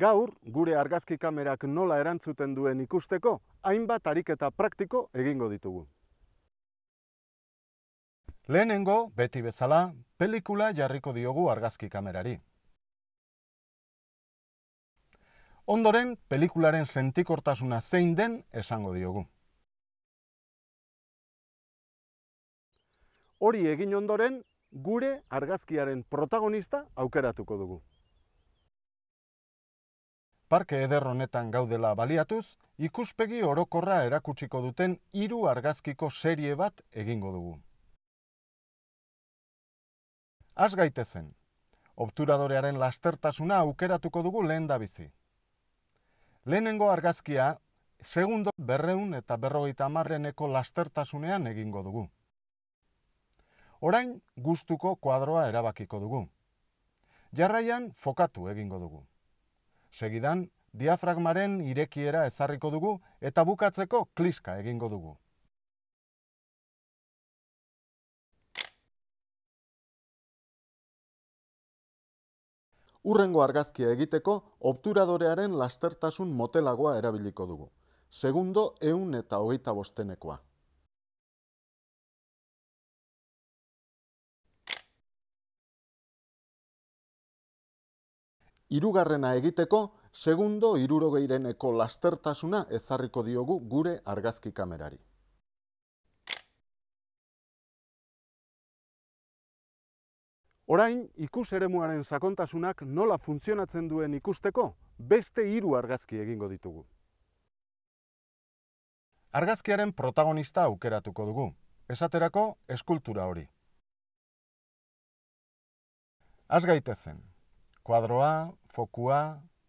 Gaur gure argazki kamerak nola erantzuten duen ikusteko hainbat ariketa praktiko egingo ditugu. Lehenengo, beti bezala, pelikula jarriko diogu argazki kamerari. Ondoren, pelikularen sentikortasuna zein den esango diogu. Hori egin ondoren, gure argazkiaren protagonista aukeratuko dugu parke eder honetan gaudela baliatuz, ikuspegi orokorra erakutsiko duten hiru argazkiko serie bat egingo dugu. Az gaitezen, obturadorearen lastertasuna aukeratuko dugu lehen dabizi. Lehenengo argazkia, segundo berreun eta berrogeita hamarreneko lastertasunean egingo dugu. Orain, gustuko kuadroa erabakiko dugu. Jarraian, fokatu egingo dugu. Segidan, diafragmaren irekiera ezarriko dugu eta bukatzeko kliska egingo dugu. Urrengo argazkia egiteko, obturadorearen lastertasun motelagoa erabiliko dugu. Segundo, eun eta hogeita bostenekoa. irugarrena egiteko, segundo irurogeireneko lastertasuna ezarriko diogu gure argazki kamerari. Orain, ikus ere sakontasunak nola funtzionatzen duen ikusteko, beste hiru argazki egingo ditugu. Argazkiaren protagonista aukeratuko dugu, esaterako eskultura hori. Azgaitezen, kuadroa, fokua,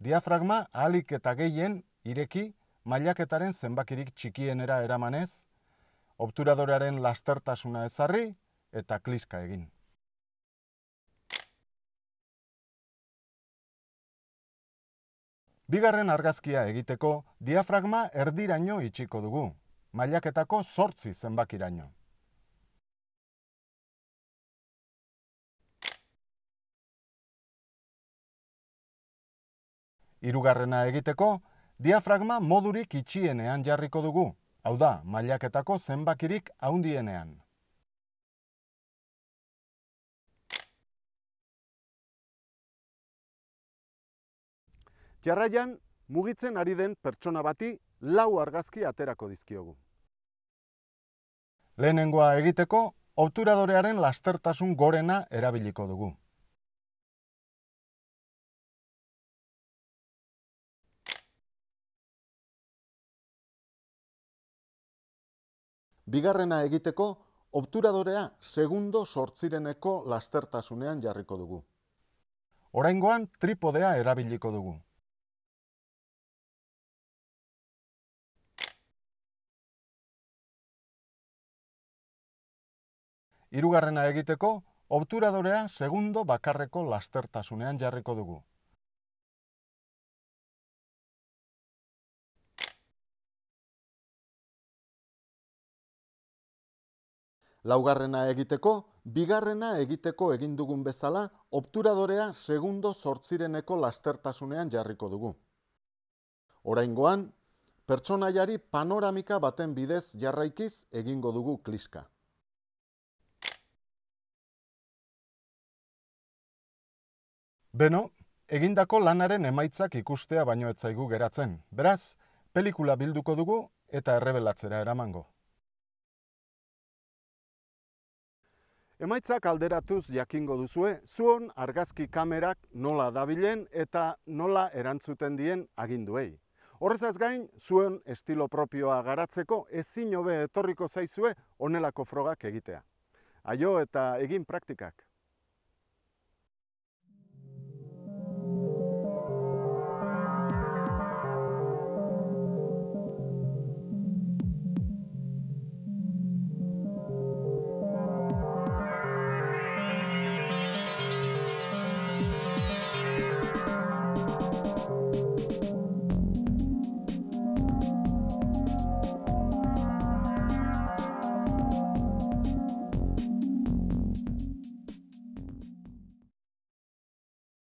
diafragma alik eta gehien ireki mailaketaren zenbakirik txikienera eramanez, obturadoraren lastertasuna ezarri eta kliska egin. Bigarren argazkia egiteko diafragma erdiraino itxiko dugu, mailaketako sortzi zenbakiraino. Hirugarrena egiteko, diafragma modurik itxienean jarriko dugu, hau da, mailaketako zenbakirik haundienean. Jarraian, mugitzen ari den pertsona bati lau argazki aterako dizkiogu. Lehenengoa egiteko, obturadorearen lastertasun gorena erabiliko dugu. Bigarrena egiteko, obturadorea segundo sortzireneko lastertasunean jarriko dugu. Oraingoan tripodea erabiliko dugu. Hirugarrena egiteko, obturadorea segundo bakarreko lastertasunean jarriko dugu. Laugarrena egiteko, bigarrena egiteko egin dugun bezala, obturadorea segundo sortzireneko lastertasunean jarriko dugu. Oraingoan, pertsonaiari panoramika baten bidez jarraikiz egingo dugu kliska. Beno, egindako lanaren emaitzak ikustea baino etzaigu geratzen. Beraz, pelikula bilduko dugu eta errebelatzera eramango. Emaitzak alderatuz jakingo duzue, zuon argazki kamerak nola dabilen eta nola erantzuten dien aginduei. Horrezaz gain, zuen estilo propioa garatzeko ezin hobe etorriko zaizue onelako frogak egitea. Aio eta egin praktikak!